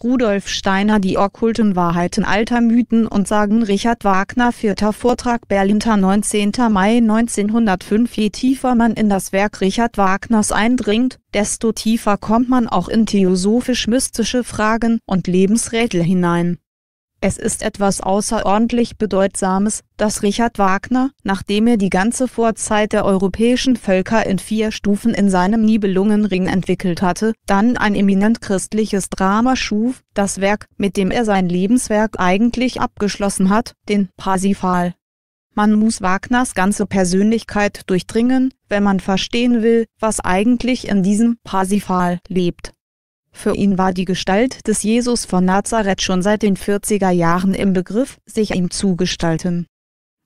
Rudolf Steiner die okkulten Wahrheiten alter Mythen und Sagen Richard Wagner vierter Vortrag Berlinter 19. Mai 1905 Je tiefer man in das Werk Richard Wagners eindringt, desto tiefer kommt man auch in theosophisch-mystische Fragen und Lebensrätsel hinein. Es ist etwas außerordentlich Bedeutsames, dass Richard Wagner, nachdem er die ganze Vorzeit der europäischen Völker in vier Stufen in seinem Nibelungenring entwickelt hatte, dann ein eminent christliches Drama schuf, das Werk, mit dem er sein Lebenswerk eigentlich abgeschlossen hat, den Parsifal. Man muss Wagners ganze Persönlichkeit durchdringen, wenn man verstehen will, was eigentlich in diesem Parsifal lebt. Für ihn war die Gestalt des Jesus von Nazareth schon seit den 40er Jahren im Begriff, sich ihm zu gestalten.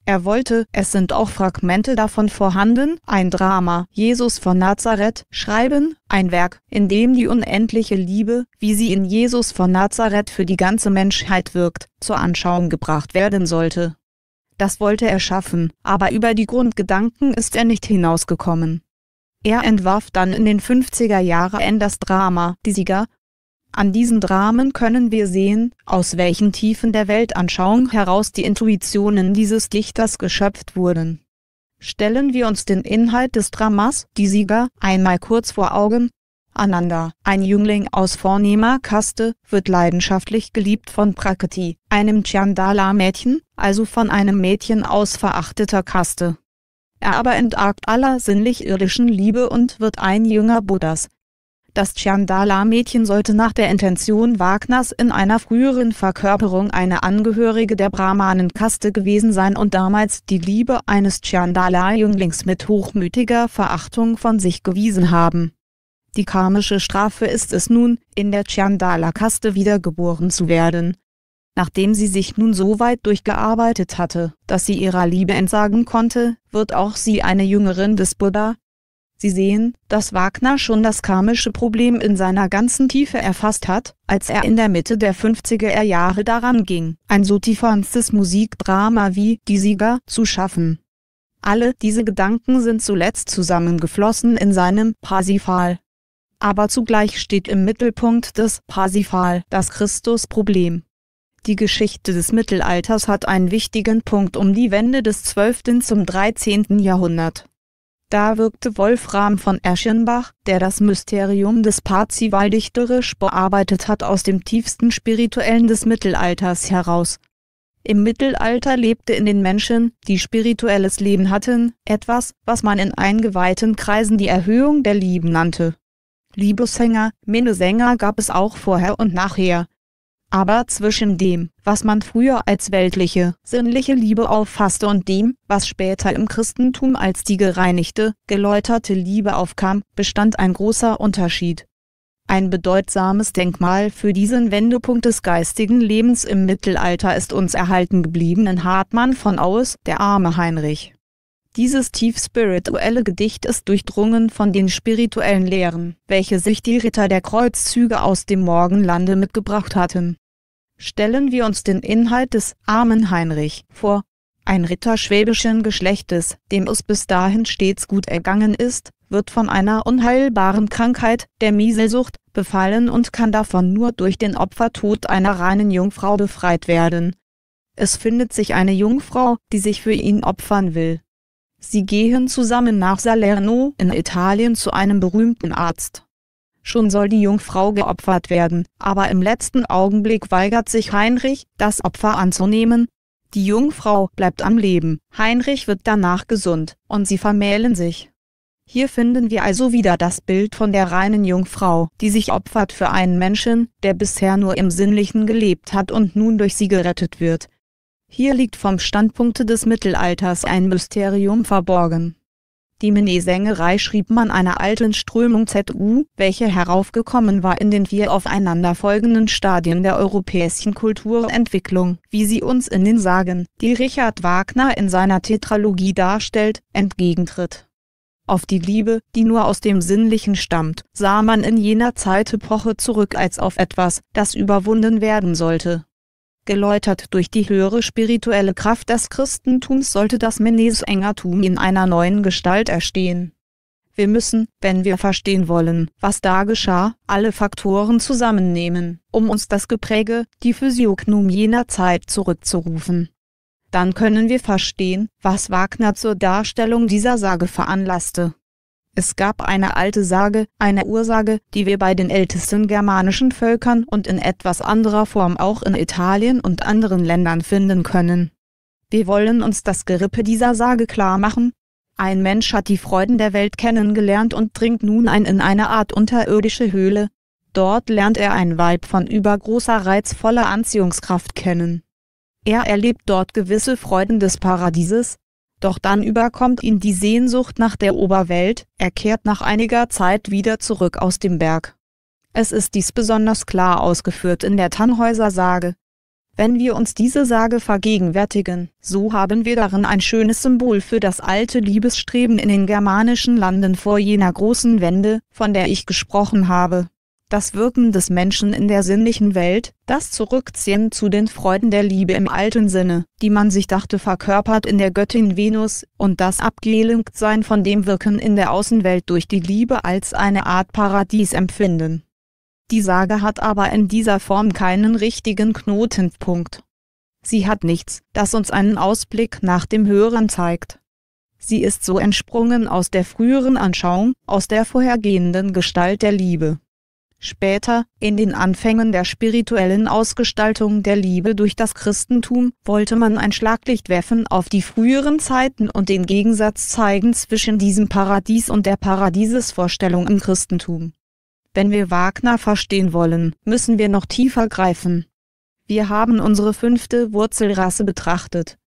Er wollte, es sind auch Fragmente davon vorhanden, ein Drama, Jesus von Nazareth, schreiben, ein Werk, in dem die unendliche Liebe, wie sie in Jesus von Nazareth für die ganze Menschheit wirkt, zur Anschauung gebracht werden sollte. Das wollte er schaffen, aber über die Grundgedanken ist er nicht hinausgekommen. Er entwarf dann in den 50er Jahren das Drama Die Sieger. An diesen Dramen können wir sehen, aus welchen Tiefen der Weltanschauung heraus die Intuitionen dieses Dichters geschöpft wurden. Stellen wir uns den Inhalt des Dramas Die Sieger einmal kurz vor Augen, Ananda, ein Jüngling aus vornehmer Kaste, wird leidenschaftlich geliebt von Prakriti, einem Chandala-Mädchen, also von einem Mädchen aus verachteter Kaste. Er aber entargt aller sinnlich-irdischen Liebe und wird ein Jünger Buddhas. Das Chandala-Mädchen sollte nach der Intention Wagners in einer früheren Verkörperung eine Angehörige der Brahmanenkaste gewesen sein und damals die Liebe eines Chandala-Jünglings mit hochmütiger Verachtung von sich gewiesen haben. Die karmische Strafe ist es nun, in der Chandala-Kaste wiedergeboren zu werden Nachdem sie sich nun so weit durchgearbeitet hatte, dass sie ihrer Liebe entsagen konnte, wird auch sie eine Jüngerin des Buddha. Sie sehen, dass Wagner schon das karmische Problem in seiner ganzen Tiefe erfasst hat, als er in der Mitte der 50er Jahre daran ging, ein so tiefernstes Musikdrama wie Die Sieger zu schaffen. Alle diese Gedanken sind zuletzt zusammengeflossen in seinem Parsifal. Aber zugleich steht im Mittelpunkt des Parsifal das Christusproblem. Die Geschichte des Mittelalters hat einen wichtigen Punkt um die Wende des 12. zum 13. Jahrhundert. Da wirkte Wolfram von Eschenbach, der das Mysterium des Parzival dichterisch bearbeitet hat, aus dem tiefsten spirituellen des Mittelalters heraus. Im Mittelalter lebte in den Menschen, die spirituelles Leben hatten, etwas, was man in eingeweihten Kreisen die Erhöhung der Lieben nannte. Liebeshänger, Minnesänger gab es auch vorher und nachher, aber zwischen dem, was man früher als weltliche, sinnliche Liebe auffasste und dem, was später im Christentum als die gereinigte, geläuterte Liebe aufkam, bestand ein großer Unterschied. Ein bedeutsames Denkmal für diesen Wendepunkt des geistigen Lebens im Mittelalter ist uns erhalten geblieben in Hartmann von Aues, der arme Heinrich. Dieses tief spirituelle Gedicht ist durchdrungen von den spirituellen Lehren, welche sich die Ritter der Kreuzzüge aus dem Morgenlande mitgebracht hatten stellen wir uns den Inhalt des armen Heinrich vor. Ein Ritter schwäbischen Geschlechtes, dem es bis dahin stets gut ergangen ist, wird von einer unheilbaren Krankheit, der Mieselsucht, befallen und kann davon nur durch den Opfertod einer reinen Jungfrau befreit werden. Es findet sich eine Jungfrau, die sich für ihn opfern will. Sie gehen zusammen nach Salerno in Italien zu einem berühmten Arzt, Schon soll die Jungfrau geopfert werden, aber im letzten Augenblick weigert sich Heinrich, das Opfer anzunehmen. Die Jungfrau bleibt am Leben, Heinrich wird danach gesund, und sie vermählen sich. Hier finden wir also wieder das Bild von der reinen Jungfrau, die sich opfert für einen Menschen, der bisher nur im Sinnlichen gelebt hat und nun durch sie gerettet wird. Hier liegt vom Standpunkte des Mittelalters ein Mysterium verborgen. Die Menesängerei schrieb man einer alten Strömung ZU, welche heraufgekommen war in den vier aufeinanderfolgenden Stadien der europäischen Kulturentwicklung, wie sie uns in den Sagen, die Richard Wagner in seiner Tetralogie darstellt, entgegentritt. Auf die Liebe, die nur aus dem Sinnlichen stammt, sah man in jener Zeitepoche zurück als auf etwas, das überwunden werden sollte. Geläutert durch die höhere spirituelle Kraft des Christentums sollte das Menesengertum in einer neuen Gestalt erstehen. Wir müssen, wenn wir verstehen wollen, was da geschah, alle Faktoren zusammennehmen, um uns das Gepräge, die Physiognom jener Zeit zurückzurufen. Dann können wir verstehen, was Wagner zur Darstellung dieser Sage veranlasste. Es gab eine alte Sage, eine Ursage, die wir bei den ältesten germanischen Völkern und in etwas anderer Form auch in Italien und anderen Ländern finden können. Wir wollen uns das Gerippe dieser Sage klar machen. Ein Mensch hat die Freuden der Welt kennengelernt und dringt nun ein in eine Art unterirdische Höhle. Dort lernt er ein Weib von übergroßer reizvoller Anziehungskraft kennen. Er erlebt dort gewisse Freuden des Paradieses, doch dann überkommt ihn die Sehnsucht nach der Oberwelt, er kehrt nach einiger Zeit wieder zurück aus dem Berg. Es ist dies besonders klar ausgeführt in der Tannhäuser Sage. Wenn wir uns diese Sage vergegenwärtigen, so haben wir darin ein schönes Symbol für das alte Liebesstreben in den germanischen Landen vor jener großen Wende, von der ich gesprochen habe das Wirken des Menschen in der sinnlichen Welt, das Zurückziehen zu den Freuden der Liebe im alten Sinne, die man sich dachte verkörpert in der Göttin Venus, und das Abgelenktsein von dem Wirken in der Außenwelt durch die Liebe als eine Art Paradies empfinden. Die Sage hat aber in dieser Form keinen richtigen Knotenpunkt. Sie hat nichts, das uns einen Ausblick nach dem Höheren zeigt. Sie ist so entsprungen aus der früheren Anschauung, aus der vorhergehenden Gestalt der Liebe Später, in den Anfängen der spirituellen Ausgestaltung der Liebe durch das Christentum, wollte man ein Schlaglicht werfen auf die früheren Zeiten und den Gegensatz zeigen zwischen diesem Paradies und der Paradiesesvorstellung im Christentum. Wenn wir Wagner verstehen wollen, müssen wir noch tiefer greifen. Wir haben unsere fünfte Wurzelrasse betrachtet.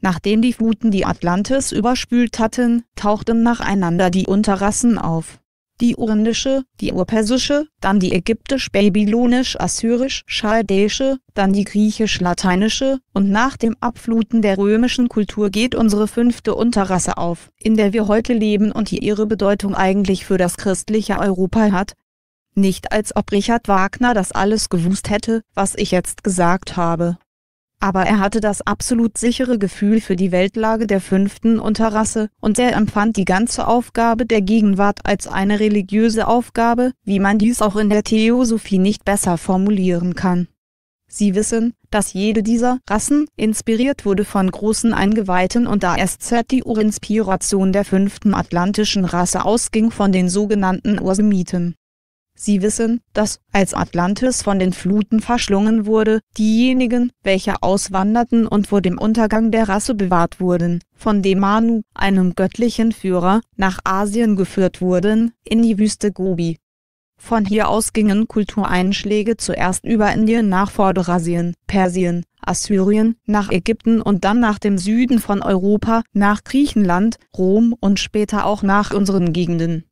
Nachdem die Fluten die Atlantis überspült hatten, tauchten nacheinander die Unterrassen auf die urindische, die urpersische, dann die ägyptisch-babylonisch-assyrisch-chaldäische, dann die griechisch-lateinische, und nach dem Abfluten der römischen Kultur geht unsere fünfte Unterrasse auf, in der wir heute leben und die ihre Bedeutung eigentlich für das christliche Europa hat. Nicht als ob Richard Wagner das alles gewusst hätte, was ich jetzt gesagt habe aber er hatte das absolut sichere Gefühl für die Weltlage der fünften Unterrasse, und er empfand die ganze Aufgabe der Gegenwart als eine religiöse Aufgabe, wie man dies auch in der Theosophie nicht besser formulieren kann. Sie wissen, dass jede dieser Rassen inspiriert wurde von großen Eingeweihten und da SZ die Urinspiration der fünften atlantischen Rasse ausging von den sogenannten Ursemiten. Sie wissen, dass, als Atlantis von den Fluten verschlungen wurde, diejenigen, welche auswanderten und vor dem Untergang der Rasse bewahrt wurden, von dem Manu, einem göttlichen Führer, nach Asien geführt wurden, in die Wüste Gobi. Von hier aus gingen Kultureinschläge zuerst über Indien nach Vorderasien, Persien, Assyrien, nach Ägypten und dann nach dem Süden von Europa, nach Griechenland, Rom und später auch nach unseren Gegenden.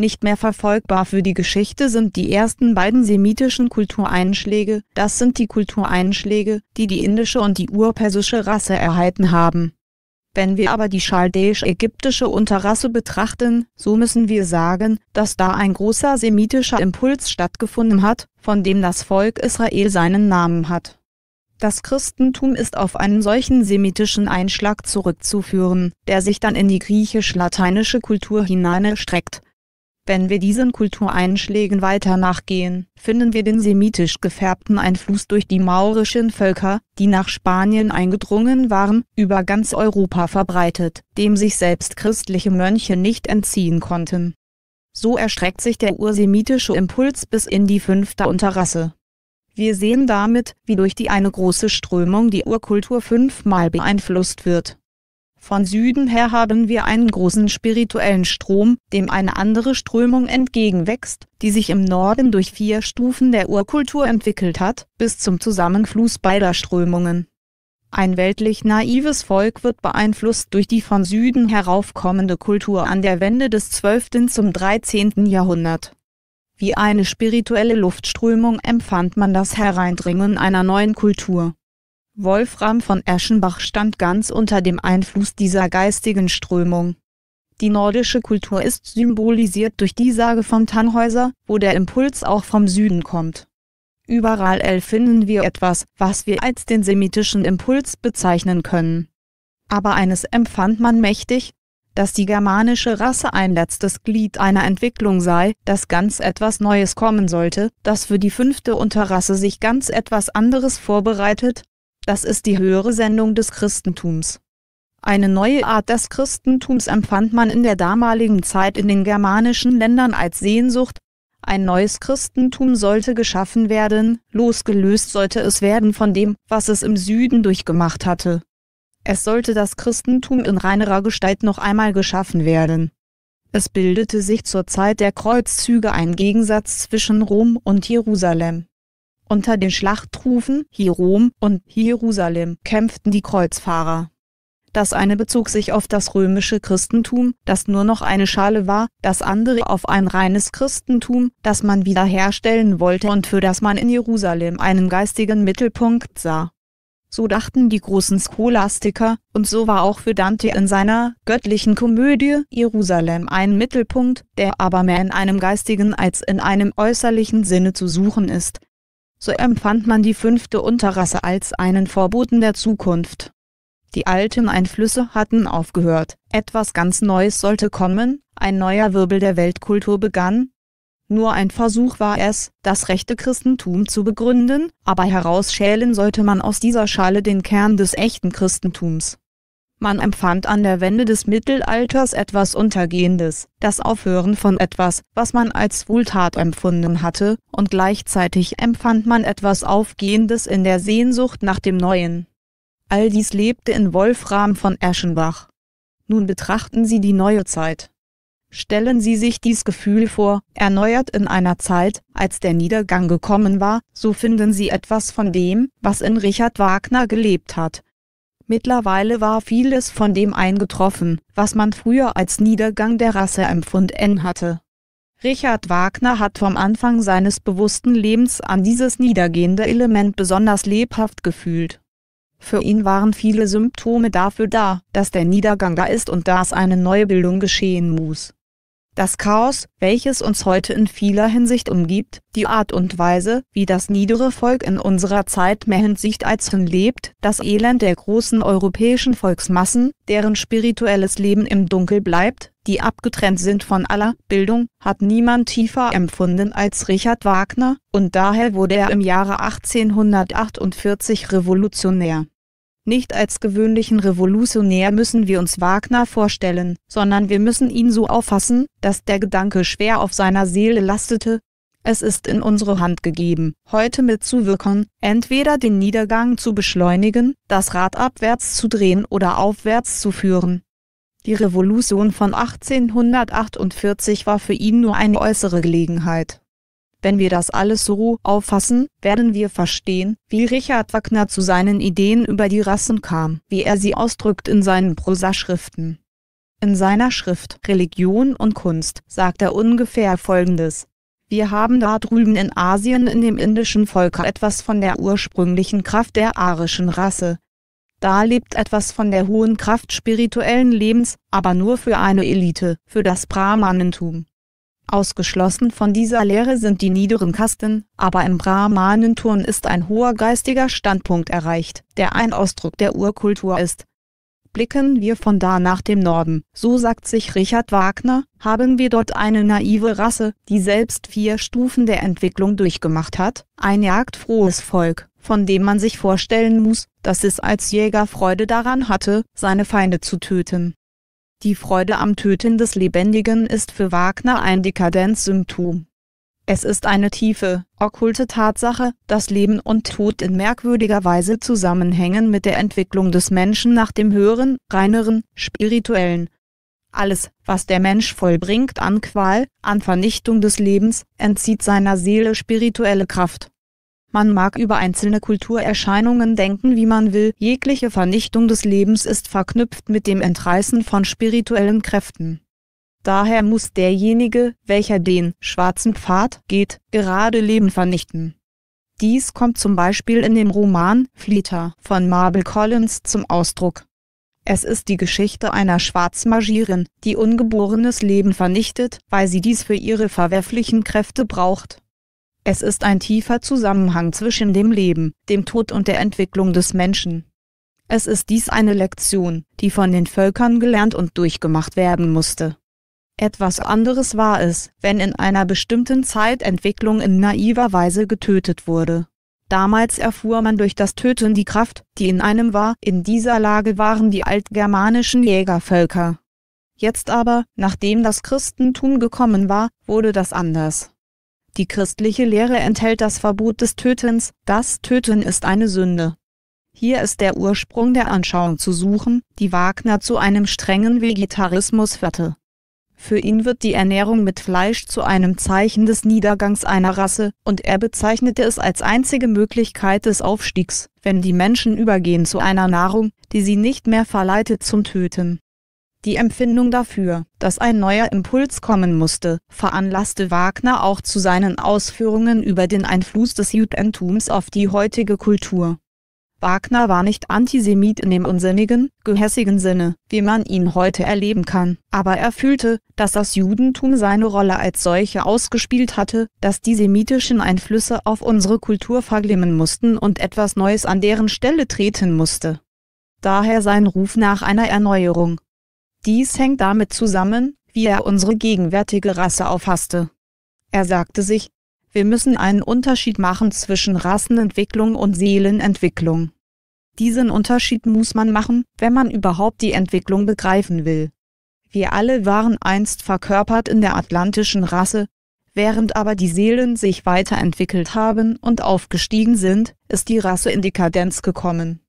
Nicht mehr verfolgbar für die Geschichte sind die ersten beiden semitischen Kultureinschläge, das sind die Kultureinschläge, die die indische und die urpersische Rasse erhalten haben. Wenn wir aber die chaldäisch-ägyptische Unterrasse betrachten, so müssen wir sagen, dass da ein großer semitischer Impuls stattgefunden hat, von dem das Volk Israel seinen Namen hat. Das Christentum ist auf einen solchen semitischen Einschlag zurückzuführen, der sich dann in die griechisch-lateinische Kultur hinein erstreckt wenn wir diesen Kultureinschlägen weiter nachgehen, finden wir den semitisch gefärbten Einfluss durch die maurischen Völker, die nach Spanien eingedrungen waren, über ganz Europa verbreitet, dem sich selbst christliche Mönche nicht entziehen konnten. So erstreckt sich der ursemitische Impuls bis in die fünfte Unterrasse. Wir sehen damit, wie durch die eine große Strömung die Urkultur fünfmal beeinflusst wird. Von Süden her haben wir einen großen spirituellen Strom, dem eine andere Strömung entgegenwächst, die sich im Norden durch vier Stufen der Urkultur entwickelt hat, bis zum Zusammenfluss beider Strömungen. Ein weltlich naives Volk wird beeinflusst durch die von Süden heraufkommende Kultur an der Wende des 12. zum 13. Jahrhundert. Wie eine spirituelle Luftströmung empfand man das Hereindringen einer neuen Kultur Wolfram von Eschenbach stand ganz unter dem Einfluss dieser geistigen Strömung. Die nordische Kultur ist symbolisiert durch die Sage vom Tannhäuser, wo der Impuls auch vom Süden kommt. Überall finden wir etwas, was wir als den semitischen Impuls bezeichnen können. Aber eines empfand man mächtig, dass die germanische Rasse ein letztes Glied einer Entwicklung sei, dass ganz etwas Neues kommen sollte, dass für die fünfte Unterrasse sich ganz etwas anderes vorbereitet, das ist die höhere Sendung des Christentums. Eine neue Art des Christentums empfand man in der damaligen Zeit in den germanischen Ländern als Sehnsucht, ein neues Christentum sollte geschaffen werden, losgelöst sollte es werden von dem, was es im Süden durchgemacht hatte. Es sollte das Christentum in reinerer Gestalt noch einmal geschaffen werden. Es bildete sich zur Zeit der Kreuzzüge ein Gegensatz zwischen Rom und Jerusalem. Unter den Schlachtrufen hier Rom und Jerusalem kämpften die Kreuzfahrer. Das eine bezog sich auf das römische Christentum, das nur noch eine Schale war, das andere auf ein reines Christentum, das man wiederherstellen wollte und für das man in Jerusalem einen geistigen Mittelpunkt sah. So dachten die großen Scholastiker, und so war auch für Dante in seiner göttlichen Komödie Jerusalem ein Mittelpunkt, der aber mehr in einem geistigen als in einem äußerlichen Sinne zu suchen ist, so empfand man die fünfte Unterrasse als einen Vorboten der Zukunft. Die alten Einflüsse hatten aufgehört, etwas ganz Neues sollte kommen, ein neuer Wirbel der Weltkultur begann. Nur ein Versuch war es, das rechte Christentum zu begründen, aber herausschälen sollte man aus dieser Schale den Kern des echten Christentums. Man empfand an der Wende des Mittelalters etwas Untergehendes, das Aufhören von etwas, was man als Wohltat empfunden hatte, und gleichzeitig empfand man etwas Aufgehendes in der Sehnsucht nach dem Neuen. All dies lebte in Wolfram von Eschenbach. Nun betrachten Sie die neue Zeit. Stellen Sie sich dies Gefühl vor, erneuert in einer Zeit, als der Niedergang gekommen war, so finden Sie etwas von dem, was in Richard Wagner gelebt hat, Mittlerweile war vieles von dem eingetroffen, was man früher als Niedergang der Rasse empfunden hatte. Richard Wagner hat vom Anfang seines bewussten Lebens an dieses niedergehende Element besonders lebhaft gefühlt. Für ihn waren viele Symptome dafür da, dass der Niedergang da ist und dass eine Neubildung geschehen muss. Das Chaos, welches uns heute in vieler Hinsicht umgibt, die Art und Weise, wie das niedere Volk in unserer Zeit mehr Hinsicht als hin lebt, das Elend der großen europäischen Volksmassen, deren spirituelles Leben im Dunkel bleibt, die abgetrennt sind von aller Bildung, hat niemand tiefer empfunden als Richard Wagner, und daher wurde er im Jahre 1848 revolutionär. Nicht als gewöhnlichen Revolutionär müssen wir uns Wagner vorstellen, sondern wir müssen ihn so auffassen, dass der Gedanke schwer auf seiner Seele lastete. Es ist in unsere Hand gegeben, heute mitzuwirken, entweder den Niedergang zu beschleunigen, das Rad abwärts zu drehen oder aufwärts zu führen. Die Revolution von 1848 war für ihn nur eine äußere Gelegenheit. Wenn wir das alles so auffassen, werden wir verstehen, wie Richard Wagner zu seinen Ideen über die Rassen kam, wie er sie ausdrückt in seinen Prosaschriften. In seiner Schrift Religion und Kunst sagt er ungefähr Folgendes. Wir haben da drüben in Asien in dem indischen Volke etwas von der ursprünglichen Kraft der arischen Rasse. Da lebt etwas von der hohen Kraft spirituellen Lebens, aber nur für eine Elite, für das Brahmanentum. Ausgeschlossen von dieser Lehre sind die niederen Kasten, aber im Brahmanenturn ist ein hoher geistiger Standpunkt erreicht, der ein Ausdruck der Urkultur ist. Blicken wir von da nach dem Norden, so sagt sich Richard Wagner, haben wir dort eine naive Rasse, die selbst vier Stufen der Entwicklung durchgemacht hat, ein jagdfrohes Volk, von dem man sich vorstellen muss, dass es als Jäger Freude daran hatte, seine Feinde zu töten. Die Freude am Töten des Lebendigen ist für Wagner ein Dekadenzsymptom. Es ist eine tiefe, okkulte Tatsache, dass Leben und Tod in merkwürdiger Weise zusammenhängen mit der Entwicklung des Menschen nach dem höheren, reineren, spirituellen. Alles, was der Mensch vollbringt an Qual, an Vernichtung des Lebens, entzieht seiner Seele spirituelle Kraft. Man mag über einzelne Kulturerscheinungen denken, wie man will, jegliche Vernichtung des Lebens ist verknüpft mit dem Entreißen von spirituellen Kräften. Daher muss derjenige, welcher den schwarzen Pfad geht, gerade Leben vernichten. Dies kommt zum Beispiel in dem Roman Flitter von Marble Collins zum Ausdruck. Es ist die Geschichte einer Schwarzmagierin, die ungeborenes Leben vernichtet, weil sie dies für ihre verwerflichen Kräfte braucht. Es ist ein tiefer Zusammenhang zwischen dem Leben, dem Tod und der Entwicklung des Menschen. Es ist dies eine Lektion, die von den Völkern gelernt und durchgemacht werden musste. Etwas anderes war es, wenn in einer bestimmten Zeit Entwicklung in naiver Weise getötet wurde. Damals erfuhr man durch das Töten die Kraft, die in einem war, in dieser Lage waren die altgermanischen Jägervölker. Jetzt aber, nachdem das Christentum gekommen war, wurde das anders. Die christliche Lehre enthält das Verbot des Tötens, das Töten ist eine Sünde. Hier ist der Ursprung der Anschauung zu suchen, die Wagner zu einem strengen Vegetarismus führte. Für ihn wird die Ernährung mit Fleisch zu einem Zeichen des Niedergangs einer Rasse, und er bezeichnete es als einzige Möglichkeit des Aufstiegs, wenn die Menschen übergehen zu einer Nahrung, die sie nicht mehr verleitet zum Töten. Die Empfindung dafür, dass ein neuer Impuls kommen musste, veranlasste Wagner auch zu seinen Ausführungen über den Einfluss des Judentums auf die heutige Kultur. Wagner war nicht Antisemit in dem unsinnigen, gehässigen Sinne, wie man ihn heute erleben kann, aber er fühlte, dass das Judentum seine Rolle als solche ausgespielt hatte, dass die semitischen Einflüsse auf unsere Kultur verglimmen mussten und etwas Neues an deren Stelle treten musste. Daher sein Ruf nach einer Erneuerung. Dies hängt damit zusammen, wie er unsere gegenwärtige Rasse auffasste. Er sagte sich, wir müssen einen Unterschied machen zwischen Rassenentwicklung und Seelenentwicklung. Diesen Unterschied muss man machen, wenn man überhaupt die Entwicklung begreifen will. Wir alle waren einst verkörpert in der atlantischen Rasse, während aber die Seelen sich weiterentwickelt haben und aufgestiegen sind, ist die Rasse in Dekadenz gekommen.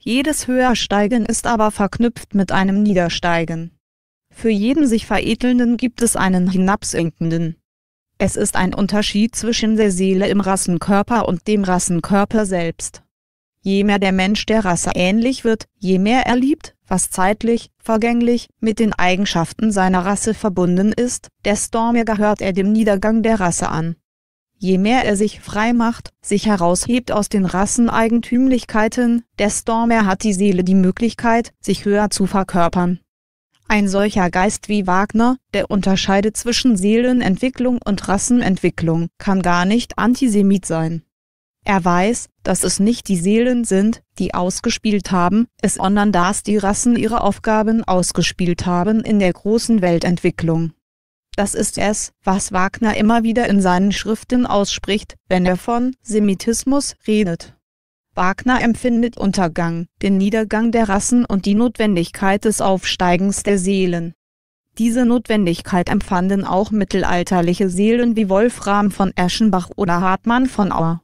Jedes Höhersteigen ist aber verknüpft mit einem Niedersteigen. Für jeden sich veredelnden gibt es einen hinabsinkenden. Es ist ein Unterschied zwischen der Seele im Rassenkörper und dem Rassenkörper selbst. Je mehr der Mensch der Rasse ähnlich wird, je mehr er liebt, was zeitlich, vergänglich, mit den Eigenschaften seiner Rasse verbunden ist, desto mehr gehört er dem Niedergang der Rasse an. Je mehr er sich frei macht, sich heraushebt aus den Rasseneigentümlichkeiten, desto mehr hat die Seele die Möglichkeit, sich höher zu verkörpern. Ein solcher Geist wie Wagner, der unterscheidet zwischen Seelenentwicklung und Rassenentwicklung, kann gar nicht Antisemit sein. Er weiß, dass es nicht die Seelen sind, die ausgespielt haben, es sondern dass die Rassen ihre Aufgaben ausgespielt haben in der großen Weltentwicklung. Das ist es, was Wagner immer wieder in seinen Schriften ausspricht, wenn er von Semitismus redet. Wagner empfindet Untergang, den Niedergang der Rassen und die Notwendigkeit des Aufsteigens der Seelen. Diese Notwendigkeit empfanden auch mittelalterliche Seelen wie Wolfram von Eschenbach oder Hartmann von Auer.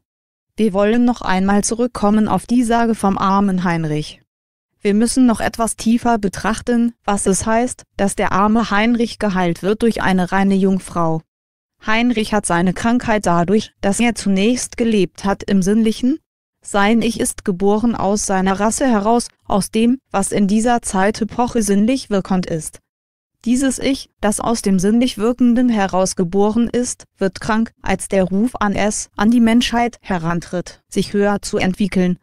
Wir wollen noch einmal zurückkommen auf die Sage vom armen Heinrich. Wir müssen noch etwas tiefer betrachten, was es heißt, dass der arme Heinrich geheilt wird durch eine reine Jungfrau. Heinrich hat seine Krankheit dadurch, dass er zunächst gelebt hat im Sinnlichen, sein Ich ist geboren aus seiner Rasse heraus, aus dem, was in dieser Zeit Epoche sinnlich wirkend ist. Dieses Ich, das aus dem sinnlich Wirkenden heraus geboren ist, wird krank, als der Ruf an es, an die Menschheit herantritt, sich höher zu entwickeln,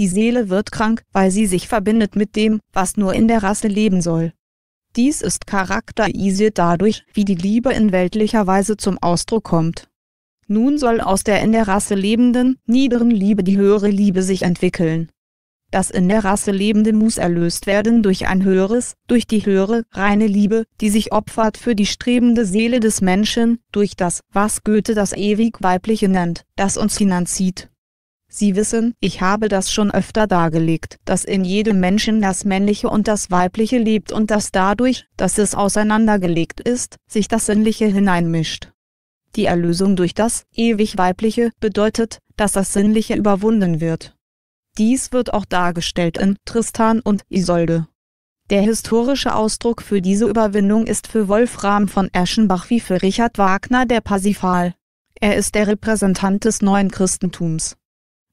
die Seele wird krank, weil sie sich verbindet mit dem, was nur in der Rasse leben soll. Dies ist charakterisiert dadurch, wie die Liebe in weltlicher Weise zum Ausdruck kommt. Nun soll aus der in der Rasse lebenden, niederen Liebe die höhere Liebe sich entwickeln. Das in der Rasse lebende muss erlöst werden durch ein höheres, durch die höhere, reine Liebe, die sich opfert für die strebende Seele des Menschen, durch das, was Goethe das ewig Weibliche nennt, das uns hinanzieht. Sie wissen, ich habe das schon öfter dargelegt, dass in jedem Menschen das männliche und das weibliche lebt und dass dadurch, dass es auseinandergelegt ist, sich das Sinnliche hineinmischt. Die Erlösung durch das ewig Weibliche bedeutet, dass das Sinnliche überwunden wird. Dies wird auch dargestellt in Tristan und Isolde. Der historische Ausdruck für diese Überwindung ist für Wolfram von Eschenbach wie für Richard Wagner der Passifal. Er ist der Repräsentant des neuen Christentums.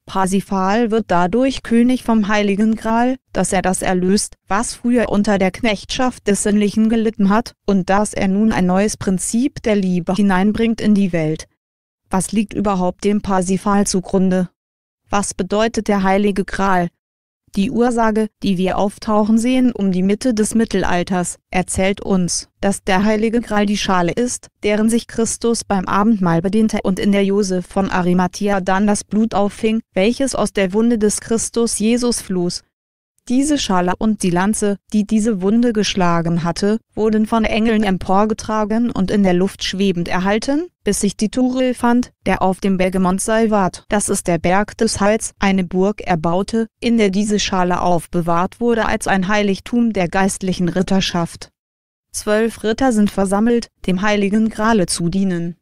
Parsifal wird dadurch König vom Heiligen Gral, dass er das erlöst, was früher unter der Knechtschaft des Sinnlichen gelitten hat, und dass er nun ein neues Prinzip der Liebe hineinbringt in die Welt. Was liegt überhaupt dem Parsifal zugrunde? Was bedeutet der Heilige Gral? Die Ursage, die wir auftauchen sehen um die Mitte des Mittelalters, erzählt uns, dass der Heilige Gral die Schale ist, deren sich Christus beim Abendmahl bediente und in der Josef von Arimathea dann das Blut auffing, welches aus der Wunde des Christus Jesus floß, diese Schale und die Lanze, die diese Wunde geschlagen hatte, wurden von Engeln emporgetragen und in der Luft schwebend erhalten, bis sich die Turel fand, der auf dem Berge Montsalvat, das ist der Berg des Heils, eine Burg erbaute, in der diese Schale aufbewahrt wurde als ein Heiligtum der geistlichen Ritterschaft. Zwölf Ritter sind versammelt, dem Heiligen Grale zu dienen.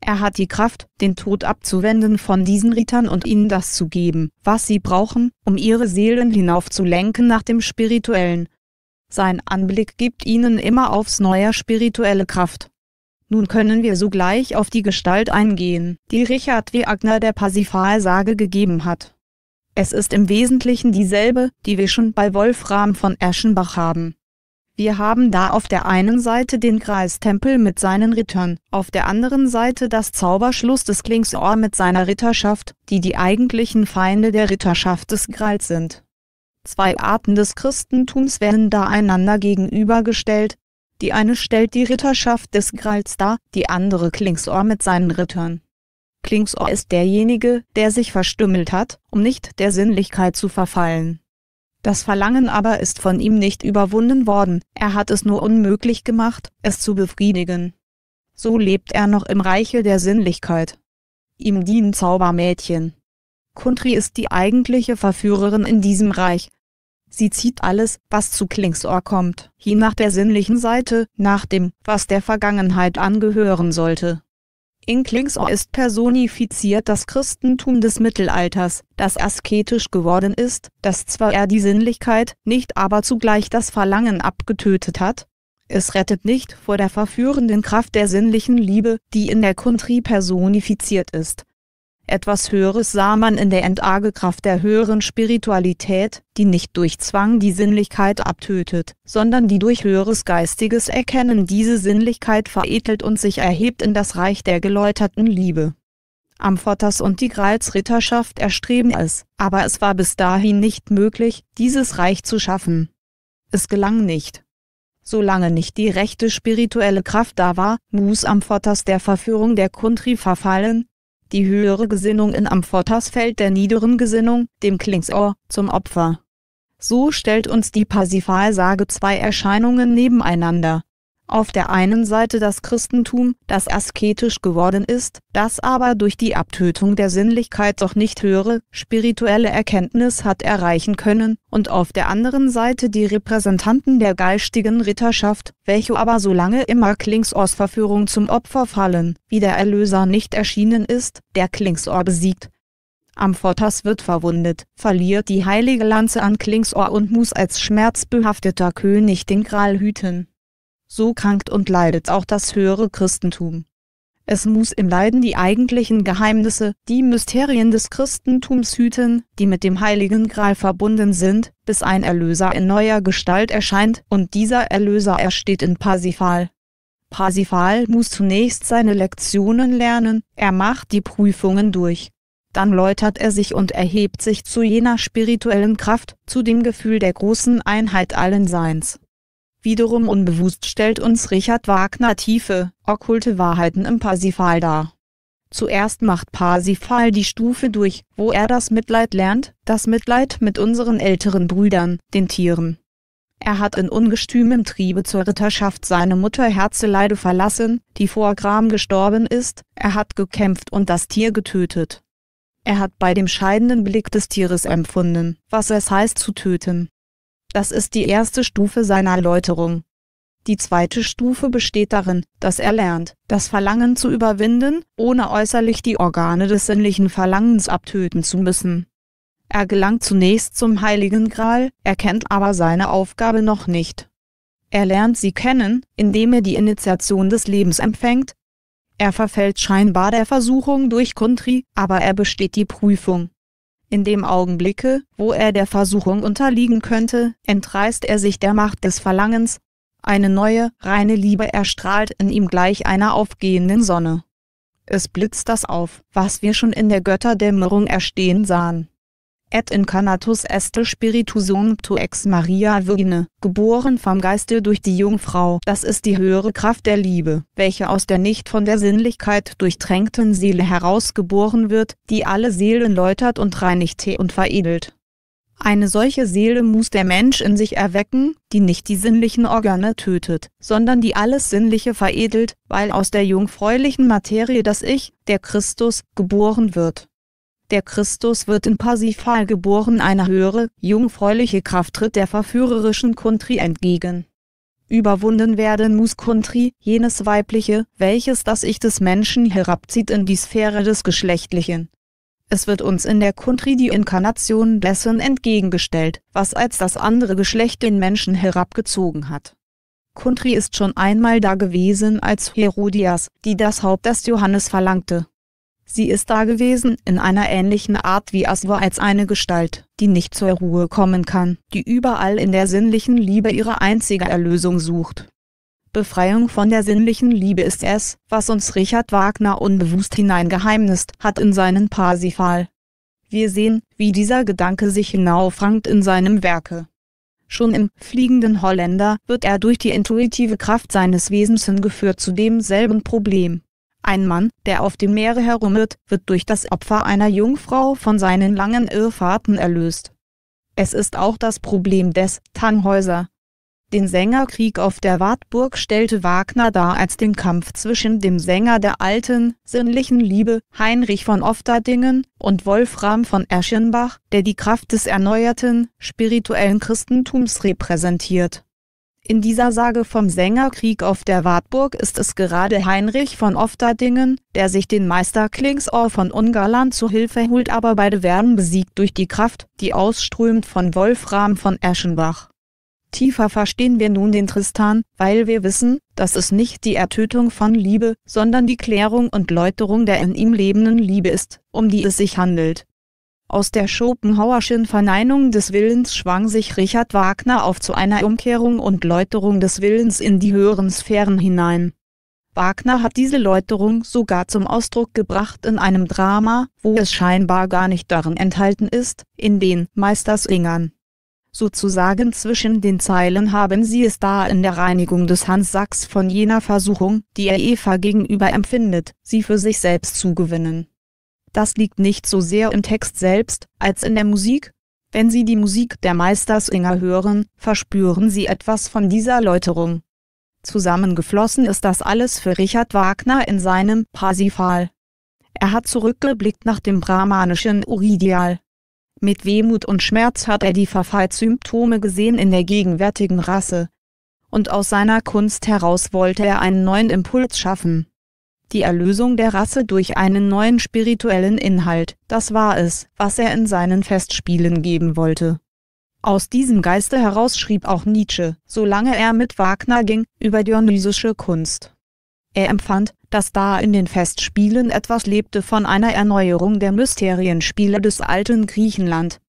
Er hat die Kraft, den Tod abzuwenden von diesen Rittern und ihnen das zu geben, was sie brauchen, um ihre Seelen hinaufzulenken nach dem Spirituellen. Sein Anblick gibt ihnen immer aufs neue spirituelle Kraft. Nun können wir sogleich auf die Gestalt eingehen, die Richard Wagner der Parsifal-Sage gegeben hat. Es ist im Wesentlichen dieselbe, die wir schon bei Wolfram von Eschenbach haben. Wir haben da auf der einen Seite den Kreistempel mit seinen Rittern, auf der anderen Seite das Zauberschluss des Klingsohr mit seiner Ritterschaft, die die eigentlichen Feinde der Ritterschaft des Greils sind. Zwei Arten des Christentums werden da einander gegenübergestellt, die eine stellt die Ritterschaft des Greils dar, die andere Klingsohr mit seinen Rittern. Klingsohr ist derjenige, der sich verstümmelt hat, um nicht der Sinnlichkeit zu verfallen. Das Verlangen aber ist von ihm nicht überwunden worden, er hat es nur unmöglich gemacht, es zu befriedigen. So lebt er noch im Reiche der Sinnlichkeit. Ihm dienen Zaubermädchen. Kuntri ist die eigentliche Verführerin in diesem Reich. Sie zieht alles, was zu Klingsohr kommt, hin nach der sinnlichen Seite, nach dem, was der Vergangenheit angehören sollte. In ist personifiziert das Christentum des Mittelalters, das asketisch geworden ist, das zwar er die Sinnlichkeit, nicht aber zugleich das Verlangen abgetötet hat. Es rettet nicht vor der verführenden Kraft der sinnlichen Liebe, die in der Country personifiziert ist. Etwas Höheres sah man in der Entagekraft der höheren Spiritualität, die nicht durch Zwang die Sinnlichkeit abtötet, sondern die durch höheres geistiges Erkennen diese Sinnlichkeit veredelt und sich erhebt in das Reich der geläuterten Liebe. Amphotas und die Gralsritterschaft erstreben es, aber es war bis dahin nicht möglich, dieses Reich zu schaffen. Es gelang nicht. Solange nicht die rechte spirituelle Kraft da war, muss Amphotas der Verführung der Kuntri verfallen, die höhere Gesinnung in Amphotersfeld der niederen Gesinnung, dem Klingsohr, zum Opfer. So stellt uns die Parsifalsage zwei Erscheinungen nebeneinander, auf der einen Seite das Christentum, das asketisch geworden ist, das aber durch die Abtötung der Sinnlichkeit doch nicht höhere spirituelle Erkenntnis hat erreichen können, und auf der anderen Seite die Repräsentanten der geistigen Ritterschaft, welche aber solange immer Klingsors Verführung zum Opfer fallen, wie der Erlöser nicht erschienen ist, der Klingsor besiegt, Amfortas wird verwundet, verliert die heilige Lanze an Klingsor und muss als schmerzbehafteter König den Gral hüten. So krankt und leidet auch das höhere Christentum. Es muss im Leiden die eigentlichen Geheimnisse, die Mysterien des Christentums hüten, die mit dem Heiligen Gral verbunden sind, bis ein Erlöser in neuer Gestalt erscheint und dieser Erlöser ersteht in Parsifal. Parsifal muss zunächst seine Lektionen lernen, er macht die Prüfungen durch. Dann läutert er sich und erhebt sich zu jener spirituellen Kraft, zu dem Gefühl der großen Einheit allen Seins. Wiederum unbewusst stellt uns Richard Wagner tiefe, okkulte Wahrheiten im Parsifal dar. Zuerst macht Parsifal die Stufe durch, wo er das Mitleid lernt, das Mitleid mit unseren älteren Brüdern, den Tieren. Er hat in ungestümem Triebe zur Ritterschaft seine Mutter Herzeleide verlassen, die vor Gram gestorben ist, er hat gekämpft und das Tier getötet. Er hat bei dem scheidenden Blick des Tieres empfunden, was es heißt zu töten, das ist die erste Stufe seiner Erläuterung. Die zweite Stufe besteht darin, dass er lernt, das Verlangen zu überwinden, ohne äußerlich die Organe des sinnlichen Verlangens abtöten zu müssen. Er gelangt zunächst zum Heiligen Gral, erkennt aber seine Aufgabe noch nicht. Er lernt sie kennen, indem er die Initiation des Lebens empfängt. Er verfällt scheinbar der Versuchung durch Kuntri, aber er besteht die Prüfung. In dem Augenblicke, wo er der Versuchung unterliegen könnte, entreißt er sich der Macht des Verlangens, eine neue, reine Liebe erstrahlt in ihm gleich einer aufgehenden Sonne. Es blitzt das auf, was wir schon in der Götterdämmerung erstehen sahen et incarnatus est spiritusum tu ex Maria Virgine, geboren vom Geiste durch die Jungfrau. Das ist die höhere Kraft der Liebe, welche aus der nicht von der Sinnlichkeit durchtränkten Seele herausgeboren wird, die alle Seelen läutert und reinigt und veredelt. Eine solche Seele muss der Mensch in sich erwecken, die nicht die sinnlichen Organe tötet, sondern die alles Sinnliche veredelt, weil aus der jungfräulichen Materie das Ich, der Christus, geboren wird. Der Christus wird in Parsifal geboren, eine höhere, jungfräuliche Kraft tritt der verführerischen Kuntri entgegen. Überwunden werden muss Kuntri, jenes Weibliche, welches das Ich des Menschen herabzieht in die Sphäre des Geschlechtlichen. Es wird uns in der Kuntri die Inkarnation dessen entgegengestellt, was als das andere Geschlecht den Menschen herabgezogen hat. Kuntri ist schon einmal da gewesen als Herodias, die das Haupt des Johannes verlangte Sie ist da gewesen in einer ähnlichen Art wie Aswa als eine Gestalt, die nicht zur Ruhe kommen kann, die überall in der sinnlichen Liebe ihre einzige Erlösung sucht. Befreiung von der sinnlichen Liebe ist es, was uns Richard Wagner unbewusst hineingeheimnist hat in seinen Parsifal. Wir sehen, wie dieser Gedanke sich hinaufrankt in seinem Werke. Schon im Fliegenden Holländer wird er durch die intuitive Kraft seines Wesens hingeführt zu demselben Problem ein Mann, der auf dem Meere herumirrt, wird durch das Opfer einer Jungfrau von seinen langen Irrfahrten erlöst. Es ist auch das Problem des Tannhäuser. Den Sängerkrieg auf der Wartburg stellte Wagner dar als den Kampf zwischen dem Sänger der alten, sinnlichen Liebe, Heinrich von Ofterdingen, und Wolfram von Eschenbach, der die Kraft des erneuerten, spirituellen Christentums repräsentiert in dieser Sage vom Sängerkrieg auf der Wartburg ist es gerade Heinrich von Ofterdingen, der sich den Meister Klingsor von Ungarland zu Hilfe holt, aber beide werden besiegt durch die Kraft, die ausströmt von Wolfram von Eschenbach. Tiefer verstehen wir nun den Tristan, weil wir wissen, dass es nicht die Ertötung von Liebe, sondern die Klärung und Läuterung der in ihm lebenden Liebe ist, um die es sich handelt. Aus der Schopenhauerschen Verneinung des Willens schwang sich Richard Wagner auf zu einer Umkehrung und Läuterung des Willens in die höheren Sphären hinein. Wagner hat diese Läuterung sogar zum Ausdruck gebracht in einem Drama, wo es scheinbar gar nicht darin enthalten ist, in den Meistersingern. Sozusagen zwischen den Zeilen haben sie es da in der Reinigung des Hans Sachs von jener Versuchung, die er Eva gegenüber empfindet, sie für sich selbst zu gewinnen. Das liegt nicht so sehr im Text selbst, als in der Musik. Wenn Sie die Musik der Meistersinger hören, verspüren Sie etwas von dieser Läuterung. Zusammengeflossen ist das alles für Richard Wagner in seinem Parsifal. Er hat zurückgeblickt nach dem brahmanischen Uridial. Mit Wehmut und Schmerz hat er die Verfallsymptome gesehen in der gegenwärtigen Rasse. Und aus seiner Kunst heraus wollte er einen neuen Impuls schaffen die Erlösung der Rasse durch einen neuen spirituellen Inhalt, das war es, was er in seinen Festspielen geben wollte. Aus diesem Geiste heraus schrieb auch Nietzsche, solange er mit Wagner ging, über dionysische Kunst. Er empfand, dass da in den Festspielen etwas lebte von einer Erneuerung der Mysterienspiele des alten Griechenland,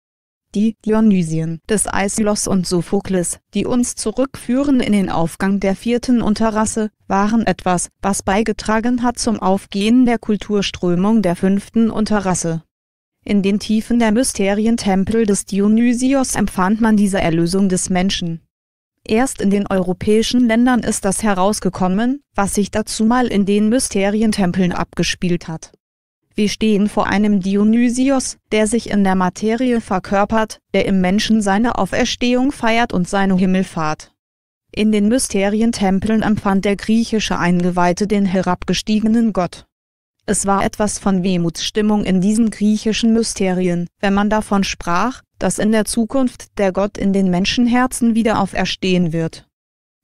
die Dionysien des Aeschylus und Sophokles, die uns zurückführen in den Aufgang der vierten Unterrasse, waren etwas, was beigetragen hat zum Aufgehen der Kulturströmung der fünften Unterrasse. In den Tiefen der Mysterientempel des Dionysios empfand man diese Erlösung des Menschen. Erst in den europäischen Ländern ist das herausgekommen, was sich dazu mal in den Mysterientempeln abgespielt hat. Wir stehen vor einem Dionysios, der sich in der Materie verkörpert, der im Menschen seine Auferstehung feiert und seine Himmelfahrt. In den Mysterientempeln empfand der griechische Eingeweihte den herabgestiegenen Gott. Es war etwas von Wehmutsstimmung in diesen griechischen Mysterien, wenn man davon sprach, dass in der Zukunft der Gott in den Menschenherzen wieder auferstehen wird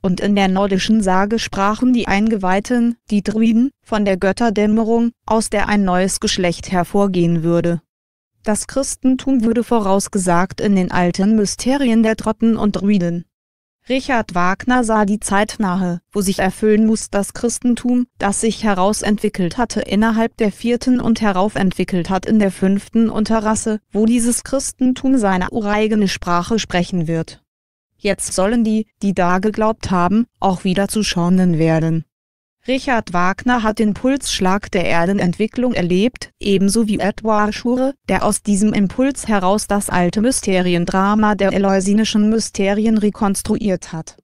und in der nordischen Sage sprachen die Eingeweihten, die Druiden, von der Götterdämmerung, aus der ein neues Geschlecht hervorgehen würde. Das Christentum würde vorausgesagt in den alten Mysterien der Trotten und Druiden. Richard Wagner sah die Zeit nahe, wo sich erfüllen muss das Christentum, das sich herausentwickelt hatte innerhalb der vierten und heraufentwickelt hat in der fünften Unterrasse, wo dieses Christentum seine ureigene Sprache sprechen wird. Jetzt sollen die, die da geglaubt haben, auch wieder zu Schornen werden. Richard Wagner hat den Pulsschlag der Erdenentwicklung erlebt, ebenso wie Edward Schure, der aus diesem Impuls heraus das alte Mysteriendrama der eleusinischen Mysterien rekonstruiert hat.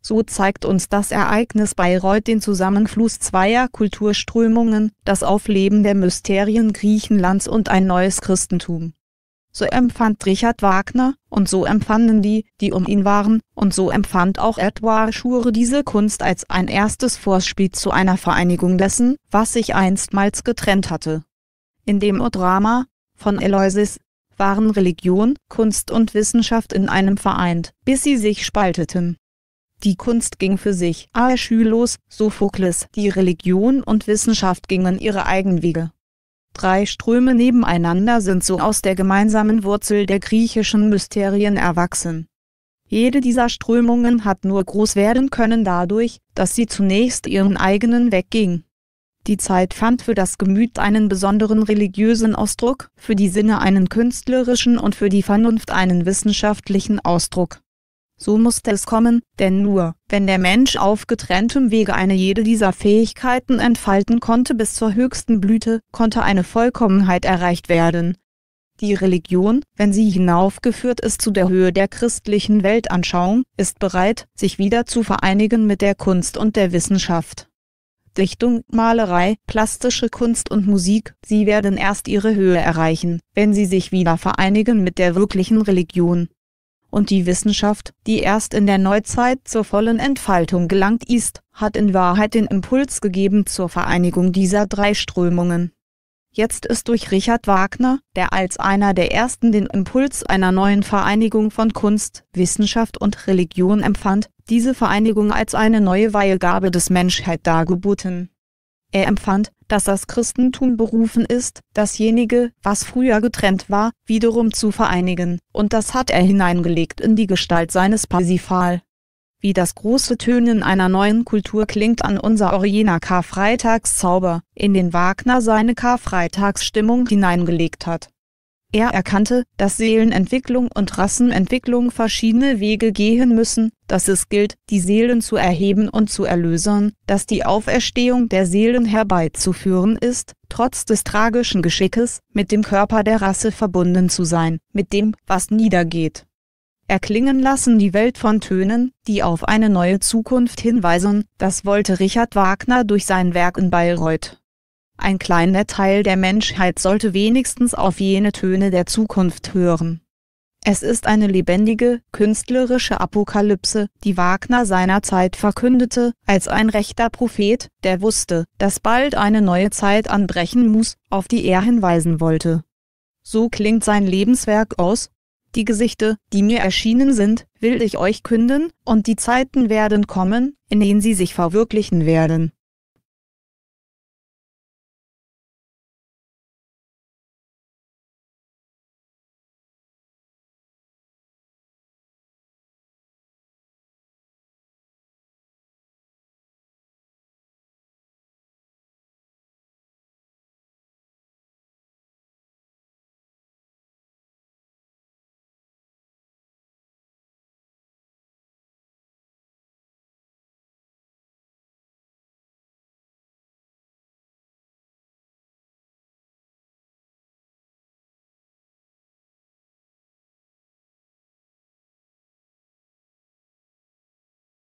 So zeigt uns das Ereignis Bayreuth den Zusammenfluss zweier Kulturströmungen, das Aufleben der Mysterien Griechenlands und ein neues Christentum. So empfand Richard Wagner, und so empfanden die, die um ihn waren, und so empfand auch Edouard Schure diese Kunst als ein erstes Vorspiel zu einer Vereinigung dessen, was sich einstmals getrennt hatte. In dem Odrama, von Eloisis, waren Religion, Kunst und Wissenschaft in einem vereint, bis sie sich spalteten. Die Kunst ging für sich, aber so Sophokles, die Religion und Wissenschaft gingen ihre Eigenwege. Drei Ströme nebeneinander sind so aus der gemeinsamen Wurzel der griechischen Mysterien erwachsen. Jede dieser Strömungen hat nur groß werden können dadurch, dass sie zunächst ihren eigenen Weg ging. Die Zeit fand für das Gemüt einen besonderen religiösen Ausdruck, für die Sinne einen künstlerischen und für die Vernunft einen wissenschaftlichen Ausdruck. So musste es kommen, denn nur, wenn der Mensch auf getrenntem Wege eine jede dieser Fähigkeiten entfalten konnte bis zur höchsten Blüte, konnte eine Vollkommenheit erreicht werden. Die Religion, wenn sie hinaufgeführt ist zu der Höhe der christlichen Weltanschauung, ist bereit, sich wieder zu vereinigen mit der Kunst und der Wissenschaft. Dichtung, Malerei, plastische Kunst und Musik, sie werden erst ihre Höhe erreichen, wenn sie sich wieder vereinigen mit der wirklichen Religion und die Wissenschaft, die erst in der Neuzeit zur vollen Entfaltung gelangt ist, hat in Wahrheit den Impuls gegeben zur Vereinigung dieser drei Strömungen. Jetzt ist durch Richard Wagner, der als einer der ersten den Impuls einer neuen Vereinigung von Kunst, Wissenschaft und Religion empfand, diese Vereinigung als eine neue Weihegabe des Menschheit dargeboten er empfand, dass das Christentum berufen ist, dasjenige, was früher getrennt war, wiederum zu vereinigen, und das hat er hineingelegt in die Gestalt seines Parsifal. Wie das große Tönen einer neuen Kultur klingt an unser Oriener Karfreitagszauber, in den Wagner seine Karfreitagsstimmung hineingelegt hat. Er erkannte, dass Seelenentwicklung und Rassenentwicklung verschiedene Wege gehen müssen, dass es gilt, die Seelen zu erheben und zu erlösern, dass die Auferstehung der Seelen herbeizuführen ist, trotz des tragischen Geschickes, mit dem Körper der Rasse verbunden zu sein, mit dem, was niedergeht. Erklingen lassen die Welt von Tönen, die auf eine neue Zukunft hinweisen, das wollte Richard Wagner durch sein Werk in Bayreuth. Ein kleiner Teil der Menschheit sollte wenigstens auf jene Töne der Zukunft hören. Es ist eine lebendige, künstlerische Apokalypse, die Wagner seinerzeit verkündete, als ein rechter Prophet, der wusste, dass bald eine neue Zeit anbrechen muss, auf die er hinweisen wollte. So klingt sein Lebenswerk aus. Die Gesichter, die mir erschienen sind, will ich euch künden, und die Zeiten werden kommen, in denen sie sich verwirklichen werden.